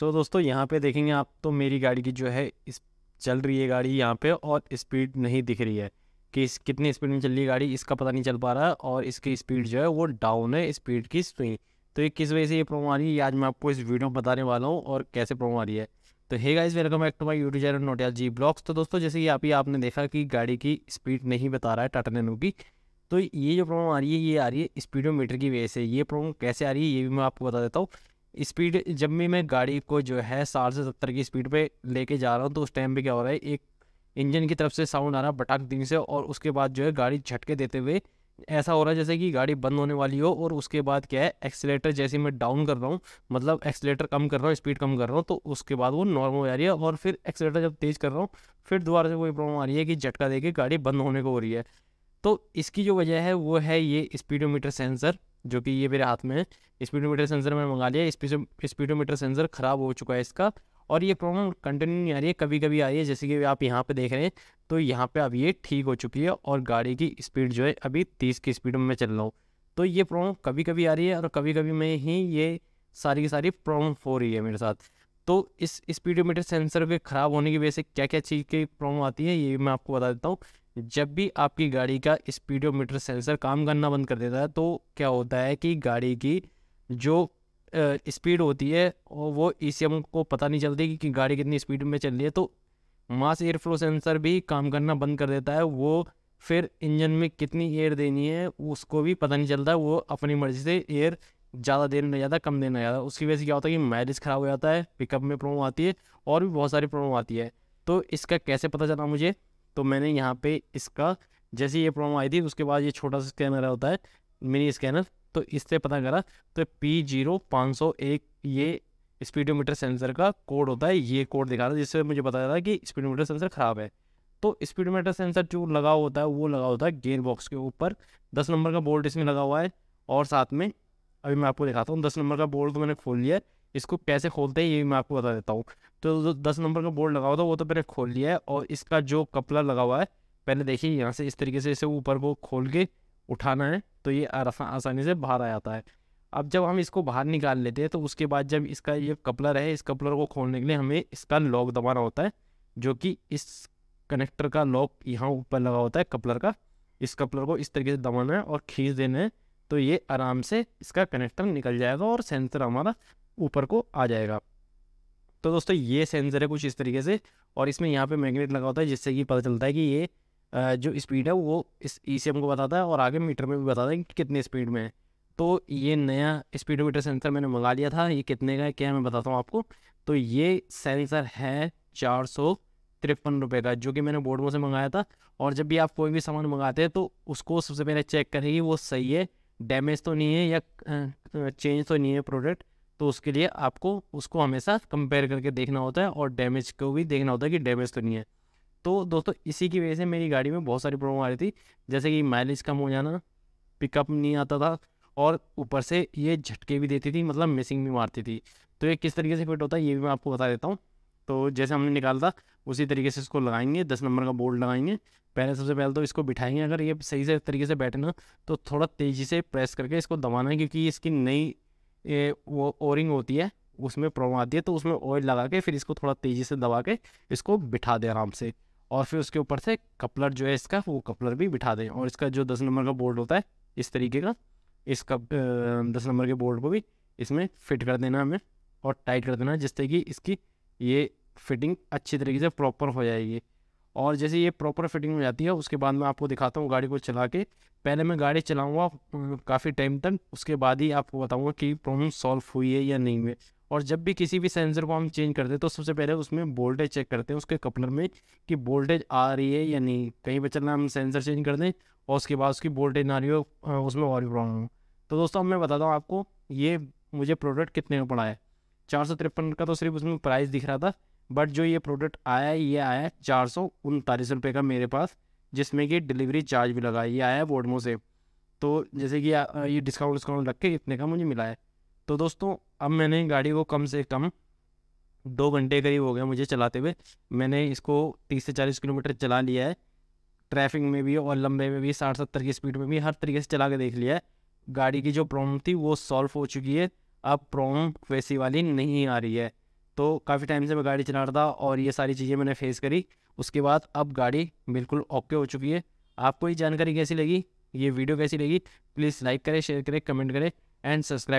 सो so, दोस्तों यहाँ पे देखेंगे आप तो मेरी गाड़ी की जो है इस चल रही है गाड़ी यहाँ पे और स्पीड नहीं दिख रही है कि इस कितनी स्पीड में चल रही है गाड़ी इसका पता नहीं चल पा रहा है और इसकी स्पीड जो है वो डाउन है स्पीड की स्विंग तो ये किस वजह से ये प्रॉब्लम आ रही है आज मैं आपको इस वीडियो में बताने वाला हूँ और कैसे प्रॉब्लम आ रही है तो hey guys welcome back to my YouTube channel Notiyal ji blogs तो दोस्तों जैसे कि आप ही आपने देखा कि गाड़ी की स्पीड नहीं बता रहा है टाटा नैनो की तो ये जो प्रॉब्लम आ रही है ये आ रही है स्पीडोमीटर की वजह से ये प्रॉब्लम कैसे आ रही है ये भी मैं आपको बता देता हूँ स्पीड जब भी मैं गाड़ी को जो है साठ से सत्तर की स्पीड पे लेके जा रहा हूँ तो उस टाइम पे क्या हो रहा है एक इंजन की तरफ से साउंड आ रहा है बटाक दिन से और उसके बाद जो है गाड़ी झटके देते हुए ऐसा हो रहा है जैसे कि गाड़ी बंद होने वाली हो और उसके बाद क्या है एक्सीटर जैसे मैं डाउन कर रहा हूँ मतलब एक्सीटर कम कर रहा हूँ स्पीड कम कर रहा हूँ तो उसके बाद वो नॉर्मल हो जा रही है और फिर एक्सीटर जब तेज़ कर रहा हूँ फिर दोबारा से कोई प्रॉब्लम आ रही है कि झटका दे के गाड़ी बंद होने को हो रही है तो इसकी जो वजह है वो है ये स्पीडोमीटर सेंसर जो कि ये मेरे हाथ में है स्पीडोमीटर सेंसर मैंने मंगा लिया स्पीडोमीटर सेंसर ख़राब हो चुका है इसका और ये प्रॉब्लम कंटिन्यू नहीं आ रही है कभी कभी आ रही है जैसे कि आप यहाँ पे देख रहे हैं तो यहाँ पे अब ये ठीक हो चुकी है और गाड़ी की स्पीड जो है अभी तीस की स्पीड में मैं चल रहा हूँ तो ये प्रॉब्लम कभी कभी आ रही है और कभी कभी में ही ये सारी की सारी प्रॉब्लम हो रही है मेरे साथ तो इस स्पीडोमीटर सेंसर के ख़राब होने की वजह से क्या क्या चीज़ की प्रॉब्लम आती है ये मैं आपको बता देता हूँ जब भी आपकी गाड़ी का स्पीडोमीटर सेंसर काम करना बंद कर देता है तो क्या होता है कि गाड़ी की जो स्पीड होती है वो ई को पता नहीं चलती कि, कि गाड़ी कितनी स्पीड में चल रही है तो मास एयर फ्लो सेंसर भी काम करना बंद कर देता है वो फिर इंजन में कितनी एयर देनी है उसको भी पता नहीं चलता वो अपनी मर्ज़ी से एयर ज़्यादा देर नहीं जाता कम देर नहीं जाता उसकी वजह से क्या होता है कि माइलेज ख़राब हो जाता है पिकअप में प्रॉब्लम आती है और भी बहुत सारी प्रॉब्लम आती है तो इसका कैसे पता चला मुझे तो मैंने यहाँ पे इसका जैसे ये प्रॉब्लम आई थी उसके बाद ये छोटा सा स्कैनर होता है मिनी स्कैनर तो इससे पता करा तो पी जीरो पाँच सौ एक ये स्पीडोमीटर सेंसर का कोड होता है ये कोड दिखा रहा है जिससे मुझे पता चला कि स्पीडोमीटर सेंसर ख़राब है तो स्पीडोमीटर सेंसर जो लगा होता है वो लगा होता है गेयर बॉक्स के ऊपर दस नंबर का बोल्ट इसमें लगा हुआ है और साथ में अभी मैं आपको दिखाता हूँ दस नंबर का बोल्ट तो मैंने खोल लिया है इसको कैसे खोलते हैं ये मैं आपको बता देता हूँ तो जो दस नंबर का बोर्ड लगा हुआ था वो तो मैंने खोल लिया है और इसका जो कपला लगा हुआ है पहले देखिए यहाँ से इस तरीके से इसे ऊपर को खोल के उठाना है तो ये आसानी से बाहर आ जाता है अब जब हम इसको बाहर निकाल लेते हैं तो उसके बाद जब इसका ये कपलर है इस कपलर को खोलने के लिए हमें इसका लॉक दबाना होता है जो कि इस कनेक्टर का लॉक यहाँ ऊपर लगा होता है कपलर का इस कपलर को इस तरीके से दबाना है और खींच देना है तो ये आराम से इसका कनेक्टर निकल जाएगा और सेंसर हमारा ऊपर को आ जाएगा तो दोस्तों ये सेंसर है कुछ इस तरीके से और इसमें यहाँ पे मैग्नेट लगा होता है जिससे कि पता चलता है कि ये जो स्पीड है वो इस ई को बताता है और आगे मीटर में भी बताता है कि कितने स्पीड में है तो ये नया स्पीडोमीटर सेंसर मैंने मंगा लिया था ये कितने का है क्या मैं बताता हूँ आपको तो ये सेंसर है चार सौ तिरपन रुपये का जो कि मैंने बोर्डमो से मंगाया था और जब भी आप कोई भी सामान मंगाते हैं तो उसको सबसे पहले चेक करेंगे वो सही है डैमेज तो नहीं है या चेंज तो नहीं है प्रोडक्ट तो उसके लिए आपको उसको हमेशा कंपेयर करके देखना होता है और डैमेज को भी देखना होता है कि डैमेज तो नहीं है तो दोस्तों इसी की वजह से मेरी गाड़ी में बहुत सारी प्रॉब्लम आ रही थी जैसे कि माइलेज कम हो जाना पिकअप नहीं आता था और ऊपर से ये झटके भी देती थी मतलब मिसिंग भी मारती थी तो ये किस तरीके से फिट होता है ये भी मैं आपको बता देता हूँ तो जैसे हमने निकाला था उसी तरीके से इसको लगाएंगे दस नंबर का बोल्ट लगाएंगे पहले सबसे पहले तो इसको बिठाएंगे अगर ये सही से तरीके से बैठे ना तो थोड़ा तेज़ी से प्रेस करके इसको दबाना है क्योंकि इसकी नई ये वो ओरिंग होती है उसमें प्रॉब्लम आती है तो उसमें ऑयल लगा के फिर इसको थोड़ा तेज़ी से दबा के इसको बिठा दें आराम से और फिर उसके ऊपर से कपलर जो है इसका वो कपलर भी बिठा दें और इसका जो दस नंबर का बोर्ड होता है इस तरीके का इस कप दस नंबर के बोर्ड को भी इसमें फिट कर देना हमें और टाइट कर देना जिससे कि इसकी ये फिटिंग अच्छी तरीके से प्रॉपर हो जाएगी और जैसे ये प्रॉपर फिटिंग में जाती है उसके बाद मैं आपको दिखाता हूँ गाड़ी को चला के पहले मैं गाड़ी चलाऊँगा काफ़ी टाइम तक उसके बाद ही आपको बताऊँगा कि प्रॉब्लम सॉल्व हुई है या नहीं हुई और जब भी किसी भी सेंसर को हम चेंज करते हैं तो सबसे पहले उसमें वोल्टेज चेक करते हैं उसके कपलर में कि वोल्टेज आ रही है या नहीं कहीं पर चलना हम सेंसर चेंज कर दें और उसके बाद उसकी वोल्टेज ना रही हो उसमें और भी प्रॉब्लम हो तो दोस्तों मैं बताता हूँ आपको ये मुझे प्रोडक्ट कितने में पड़ा है चार सौ तिरपन का तो सिर्फ उसमें प्राइस दिख रहा था बट जो ये प्रोडक्ट आया है ये आया है चार सौ उनतालीस रुपये का मेरे पास जिसमें कि डिलीवरी चार्ज भी लगा ये आया है वोडमो से तो जैसे कि ये डिस्काउंट डिस्काउंट रख के इतने का मुझे मिला है तो दोस्तों अब मैंने गाड़ी को कम से कम दो घंटे करीब हो गया मुझे चलाते हुए मैंने इसको तीस से चालीस किलोमीटर चला लिया है ट्रैफिक में भी और लंबे में भी साठ सत्तर की स्पीड में भी हर तरीके से चला के देख लिया है गाड़ी की जो प्रॉब्लम थी वो सॉल्व हो चुकी है अब प्रॉब्लम वैसी वाली नहीं आ रही है तो काफ़ी टाइम से मैं गाड़ी चला रहा था और ये सारी चीज़ें मैंने फेस करी उसके बाद अब गाड़ी बिल्कुल ओके हो चुकी है आपको ये जानकारी कैसी लगी ये वीडियो कैसी लगी प्लीज़ लाइक करें शेयर करें कमेंट करें एंड सब्सक्राइब